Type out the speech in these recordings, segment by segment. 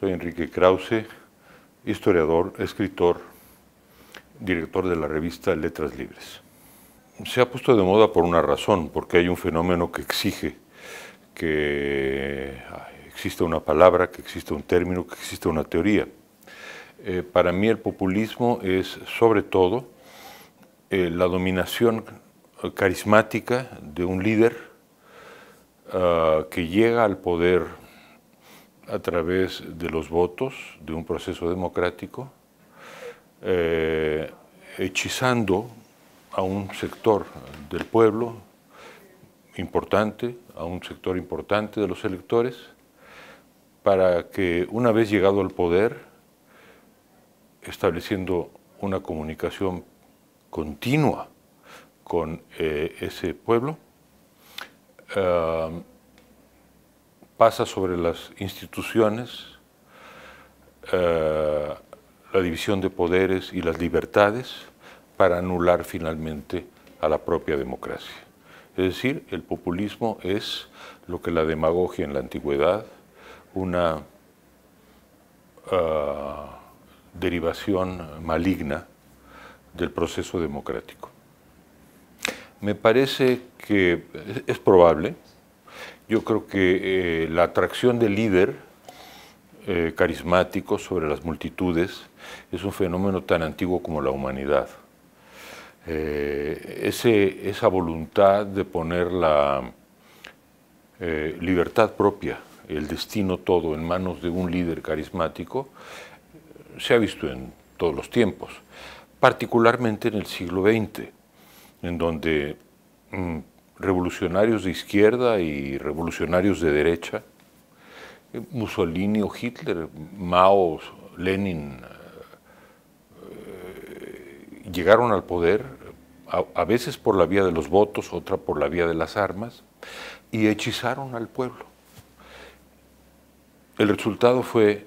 Soy Enrique Krause, historiador, escritor, director de la revista Letras Libres. Se ha puesto de moda por una razón, porque hay un fenómeno que exige que exista una palabra, que exista un término, que exista una teoría. Eh, para mí el populismo es sobre todo eh, la dominación carismática de un líder ah, que llega al poder a través de los votos, de un proceso democrático, eh, hechizando a un sector del pueblo importante, a un sector importante de los electores, para que una vez llegado al poder, estableciendo una comunicación continua con eh, ese pueblo, eh, pasa sobre las instituciones, eh, la división de poderes y las libertades para anular finalmente a la propia democracia. Es decir, el populismo es lo que la demagogia en la antigüedad, una eh, derivación maligna del proceso democrático. Me parece que es probable, yo creo que eh, la atracción del líder eh, carismático sobre las multitudes es un fenómeno tan antiguo como la humanidad. Eh, esa voluntad de poner la libertad propia, el destino todo en manos de un líder carismático, se ha visto en todos los tiempos, particularmente en el siglo XX, en donde... Mm, revolucionarios de izquierda y revolucionarios de derecha, Mussolini o Hitler, Mao, Lenin, eh, llegaron al poder a, veces por la vía de los votos, otra por la vía de las armas, y hechizaron al pueblo. El resultado fue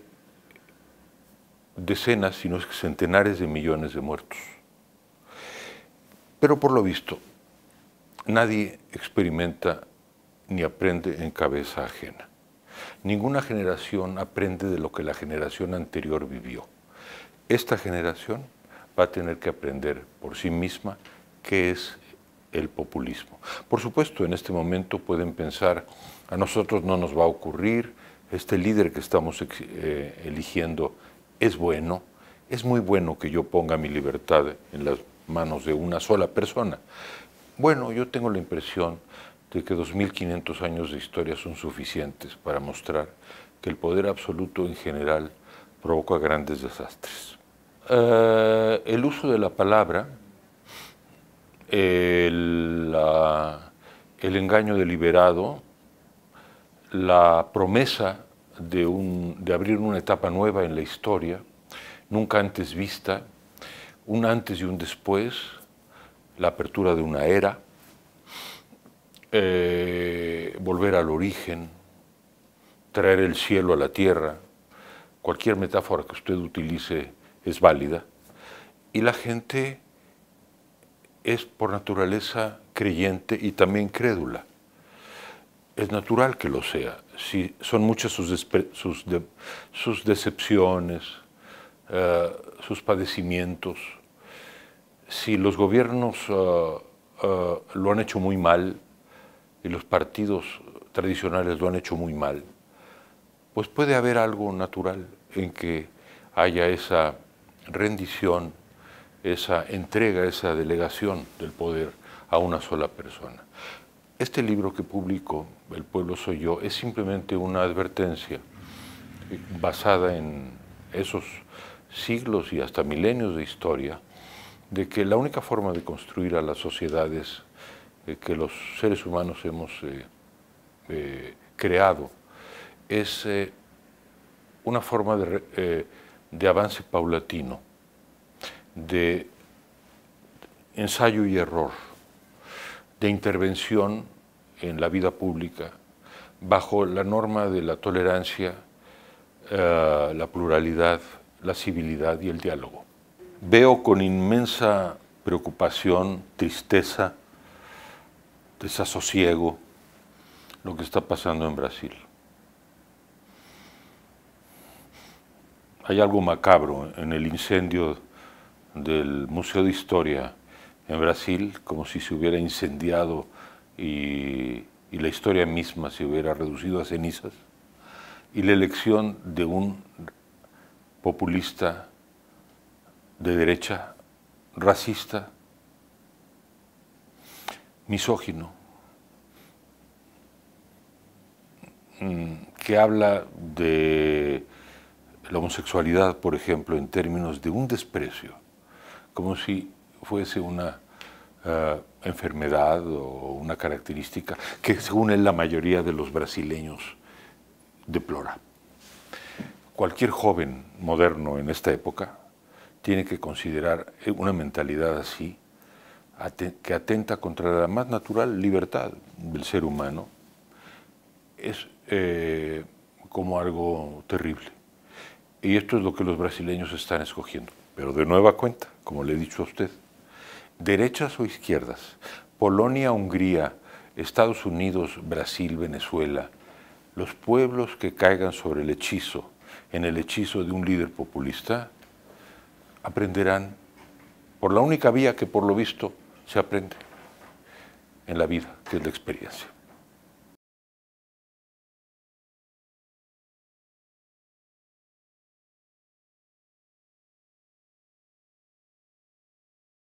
decenas, si no centenares de millones de muertos. Pero por lo visto, Nadie experimenta ni aprende en cabeza ajena. Ninguna generación aprende de lo que la generación anterior vivió. Esta generación va a tener que aprender por sí misma qué es el populismo. Por supuesto, en este momento pueden pensar, a nosotros no nos va a ocurrir, este líder que estamos eh, eligiendo es bueno, es muy bueno que yo ponga mi libertad en las manos de una sola persona, bueno, yo tengo la impresión de que 2.500 años de historia son suficientes para mostrar que el poder absoluto en general provoca grandes desastres. Eh, el uso de la palabra, el, engaño deliberado, la promesa de abrir una etapa nueva en la historia, nunca antes vista, un antes y un después, la apertura de una era, eh, volver al origen, traer el cielo a la tierra, cualquier metáfora que usted utilice es válida, y la gente es por naturaleza creyente y también crédula. Es natural que lo sea. Si son muchas sus, decepciones, eh, sus padecimientos, si los gobiernos eh, eh, lo han hecho muy mal y los partidos tradicionales lo han hecho muy mal, pues puede haber algo natural en que haya esa rendición, esa entrega, esa delegación del poder a una sola persona. Este libro que publico, El pueblo soy yo, es simplemente una advertencia basada en esos siglos y hasta milenios de historia de que la única forma de construir a las sociedades eh, que los seres humanos hemos eh, eh, creado es una forma de, avance paulatino, de ensayo y error, de intervención en la vida pública bajo la norma de la tolerancia, la pluralidad, la civilidad y el diálogo veo con inmensa preocupación, tristeza, desasosiego lo que está pasando en Brasil. Hay algo macabro en el incendio del Museo de Historia en Brasil, como si se hubiera incendiado y, la historia misma se hubiera reducido a cenizas, y la elección de un populista de derecha racista, misógino, mm, que habla de la homosexualidad, por ejemplo, en términos de un desprecio, como si fuese una ah, enfermedad o una característica que según él la mayoría de los brasileños deplora. Cualquier joven moderno en esta época tiene que considerar eh, una mentalidad así, que atenta contra la más natural libertad del ser humano, es eh, como algo terrible. Y esto es lo que los brasileños están escogiendo. Pero de nueva cuenta, como le he dicho a usted, derechas o izquierdas, Polonia, Hungría, Estados Unidos, Brasil, Venezuela, los pueblos que caigan sobre el hechizo, en el hechizo de un líder populista, aprenderán por la única vía que por lo visto se aprende en la vida, que es la experiencia.